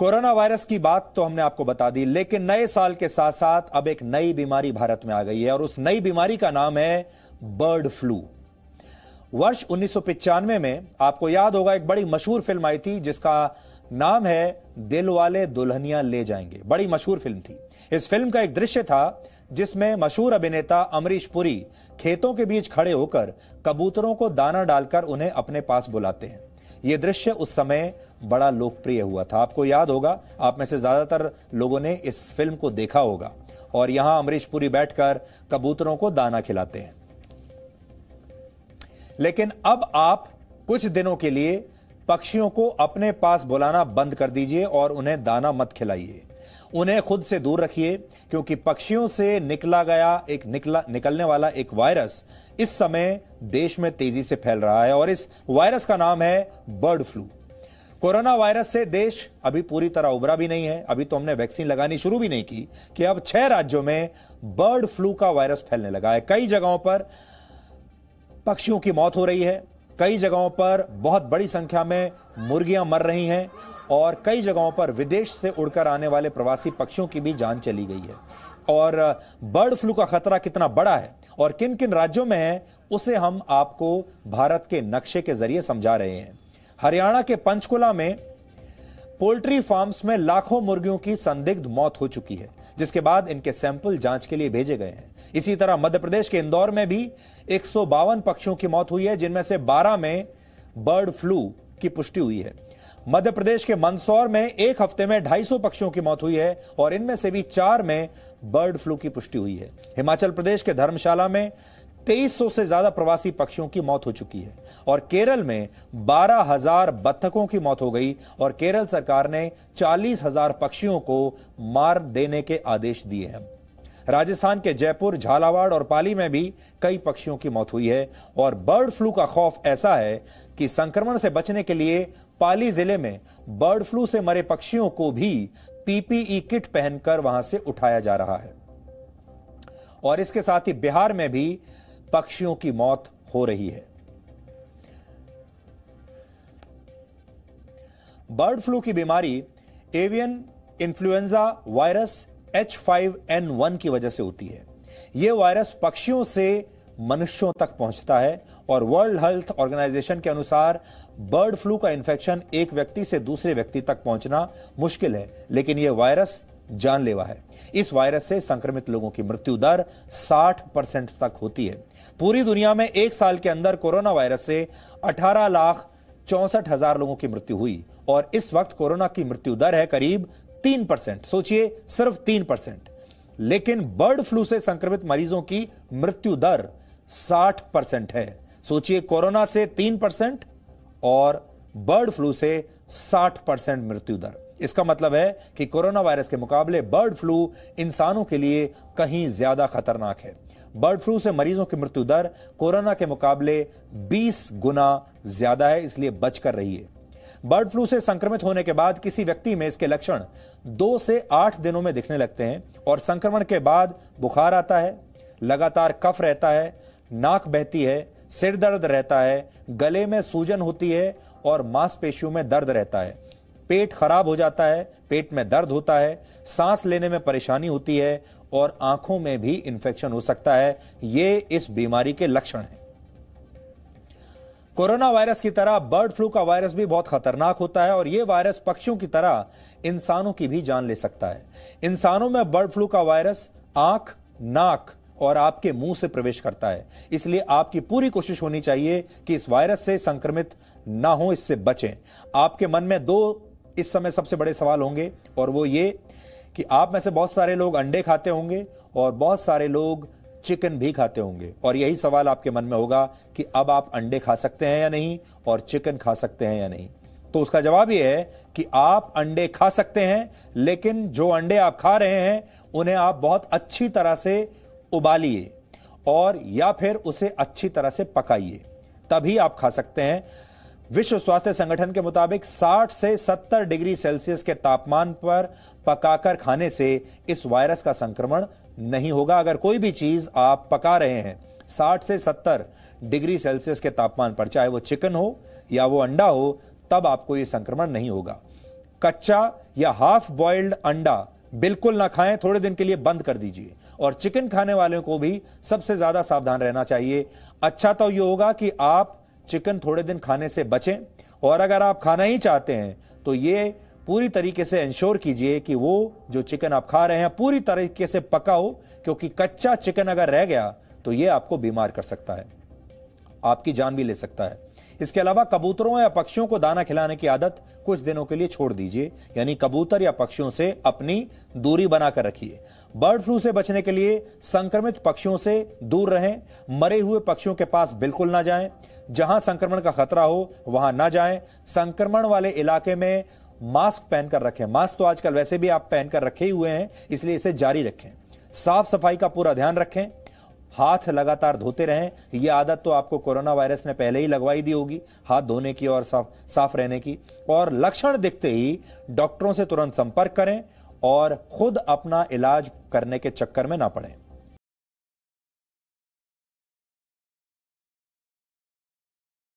corona virus की बात तो हमने आपको बता दी लेकिन नए साल के साथ साथ अब एक नई बीमारी भारत में आ गई है और उस नई बीमारी का नाम है बर्ड फ्लू वर्ष उन्नीस में आपको याद होगा एक बड़ी मशहूर फिल्म आई थी जिसका नाम है दिल वाले दुल्हनिया ले जाएंगे बड़ी मशहूर फिल्म थी इस फिल्म का एक दृश्य था जिसमें मशहूर अभिनेता अमरीश पुरी खेतों के बीच खड़े होकर कबूतरों को दाना डालकर उन्हें अपने पास बुलाते हैं ये दृश्य उस समय बड़ा लोकप्रिय हुआ था आपको याद होगा आप में से ज्यादातर लोगों ने इस फिल्म को देखा होगा और यहां अमरीश पुरी बैठकर कबूतरों को दाना खिलाते हैं लेकिन अब आप कुछ दिनों के लिए पक्षियों को अपने पास बुलाना बंद कर दीजिए और उन्हें दाना मत खिलाइए उन्हें खुद से दूर रखिए क्योंकि पक्षियों से निकला गया एक निकला निकलने वाला एक वायरस इस समय देश में तेजी से फैल रहा है और इस वायरस का नाम है बर्ड फ्लू कोरोना वायरस से देश अभी पूरी तरह उभरा भी नहीं है अभी तो हमने वैक्सीन लगानी शुरू भी नहीं की कि अब छह राज्यों में बर्ड फ्लू का वायरस फैलने लगा है कई जगहों पर पक्षियों की मौत हो रही है कई जगहों पर बहुत बड़ी संख्या में मुर्गियां मर रही हैं और कई जगहों पर विदेश से उड़कर आने वाले प्रवासी पक्षियों की भी जान चली गई है और बर्ड फ्लू का खतरा कितना बड़ा है और किन किन राज्यों में है उसे हम आपको भारत के नक्शे के जरिए समझा रहे हैं हरियाणा के पंचकुला में पोल्ट्री फार्म्स में लाखों मुर्गियों की संदिग्ध मौत हो चुकी है जिसके बाद इनके सैंपल जांच के लिए भेजे गए हैं इसी तरह मध्य प्रदेश के इंदौर में भी एक पक्षियों की मौत हुई है जिनमें से 12 में बर्ड फ्लू की पुष्टि हुई है मध्य प्रदेश के मंदसौर में एक हफ्ते में 250 पक्षियों की मौत हुई है और इनमें से भी चार में बर्ड फ्लू की पुष्टि हुई है हिमाचल प्रदेश के धर्मशाला में 2300 से ज्यादा प्रवासी पक्षियों की मौत हो चुकी है और केरल में 12000 बत्तखों की मौत हो गई और केरल सरकार ने 40000 पक्षियों को मार देने के आदेश दिए हैं राजस्थान के जयपुर झालावाड़ और पाली में भी कई पक्षियों की मौत हुई है और बर्ड फ्लू का खौफ ऐसा है कि संक्रमण से बचने के लिए पाली जिले में बर्ड फ्लू से मरे पक्षियों को भी पीपीई किट पहनकर वहां से उठाया जा रहा है और इसके साथ ही बिहार में भी पक्षियों की मौत हो रही है बर्ड फ्लू की बीमारी avian influenza virus H five N one की वजह से होती है यह वायरस पक्षियों से मनुष्यों तक पहुंचता है और वर्ल्ड हेल्थ ऑर्गेनाइजेशन के अनुसार बर्ड फ्लू का इन्फेक्शन एक व्यक्ति से दूसरे व्यक्ति तक पहुंचना मुश्किल है लेकिन यह वायरस जानलेवा है इस वायरस से संक्रमित लोगों की मृत्यु दर 60 परसेंट तक होती है पूरी दुनिया में एक साल के अंदर कोरोना वायरस से 18 लाख चौसठ हजार लोगों की मृत्यु हुई और इस वक्त कोरोना की मृत्यु दर है करीब तीन परसेंट सोचिए सिर्फ तीन परसेंट लेकिन बर्ड फ्लू से संक्रमित मरीजों की मृत्यु दर साठ परसेंट है सोचिए कोरोना से तीन परसेंट और बर्ड फ्लू से 60 परसेंट मृत्यु दर इसका मतलब है कि कोरोना वायरस के मुकाबले बर्ड फ्लू इंसानों के लिए कहीं ज्यादा खतरनाक है बर्ड फ्लू से मरीजों की मृत्यु दर कोरोना के मुकाबले 20 गुना ज्यादा है इसलिए बचकर रहिए बर्ड फ्लू से संक्रमित होने के बाद किसी व्यक्ति में इसके लक्षण दो से आठ दिनों में दिखने लगते हैं और संक्रमण के बाद बुखार आता है लगातार कफ रहता है नाक बहती है सिर दर्द रहता है गले में सूजन होती है और मांसपेशियों में दर्द रहता है पेट खराब हो जाता है पेट में दर्द होता है सांस लेने में परेशानी होती है और आंखों में भी इंफेक्शन हो सकता है ये इस बीमारी के लक्षण हैं कोरोना वायरस की तरह बर्ड फ्लू का वायरस भी बहुत खतरनाक होता है और यह वायरस पक्षियों की तरह इंसानों की भी जान ले सकता है इंसानों में बर्ड फ्लू का वायरस आंख नाक और आपके मुंह से प्रवेश करता है इसलिए आपकी पूरी कोशिश होनी चाहिए कि इस वायरस से संक्रमित ना हो इससे बचें आपके मन में दो इस समय सबसे बड़े सवाल होंगे और वो ये कि आप में से बहुत सारे लोग अंडे खाते होंगे और बहुत सारे लोग चिकन भी खाते होंगे और यही सवाल आपके मन में होगा कि अब आप अंडे खा सकते हैं या नहीं और चिकन खा सकते हैं या नहीं तो उसका जवाब यह है कि आप अंडे खा सकते हैं लेकिन जो अंडे आप खा रहे हैं उन्हें आप बहुत अच्छी तरह से उबालिए और या फिर उसे अच्छी तरह से पकाइए तभी आप खा सकते हैं विश्व स्वास्थ्य संगठन के मुताबिक 60 से 70 डिग्री सेल्सियस के तापमान पर पकाकर खाने से इस वायरस का संक्रमण नहीं होगा अगर कोई भी चीज आप पका रहे हैं 60 से 70 डिग्री सेल्सियस के तापमान पर चाहे वो चिकन हो या वो अंडा हो तब आपको ये संक्रमण नहीं होगा कच्चा या हाफ बॉइल्ड अंडा बिल्कुल ना खाएं थोड़े दिन के लिए बंद कर दीजिए और चिकन खाने वालों को भी सबसे ज्यादा सावधान रहना चाहिए अच्छा तो ये होगा कि आप चिकन थोड़े दिन खाने से बचें और अगर आप खाना ही चाहते हैं तो ये पूरी तरीके से इंश्योर कीजिए कि वो जो चिकन आप खा रहे हैं पूरी तरीके से पका हो क्योंकि कच्चा चिकन अगर रह गया तो ये आपको बीमार कर सकता है आपकी जान भी ले सकता है इसके अलावा कबूतरों या पक्षियों को दाना खिलाने की आदत कुछ दिनों के लिए छोड़ दीजिए यानी कबूतर या पक्षियों से अपनी दूरी बनाकर रखिए बर्ड फ्लू से बचने के लिए संक्रमित पक्षियों से दूर रहें मरे हुए पक्षियों के पास बिल्कुल ना जाएं जहां संक्रमण का खतरा हो वहां ना जाएं संक्रमण वाले इलाके में मास्क पहनकर रखें मास्क तो आजकल वैसे भी आप पहनकर रखे हुए हैं इसलिए इसे जारी रखें साफ सफाई का पूरा ध्यान रखें हाथ लगातार धोते रहें ये आदत तो आपको कोरोना वायरस ने पहले ही लगवाई दी होगी हाथ धोने की और साफ साफ रहने की और लक्षण दिखते ही डॉक्टरों से तुरंत संपर्क करें और खुद अपना इलाज करने के चक्कर में ना पड़ें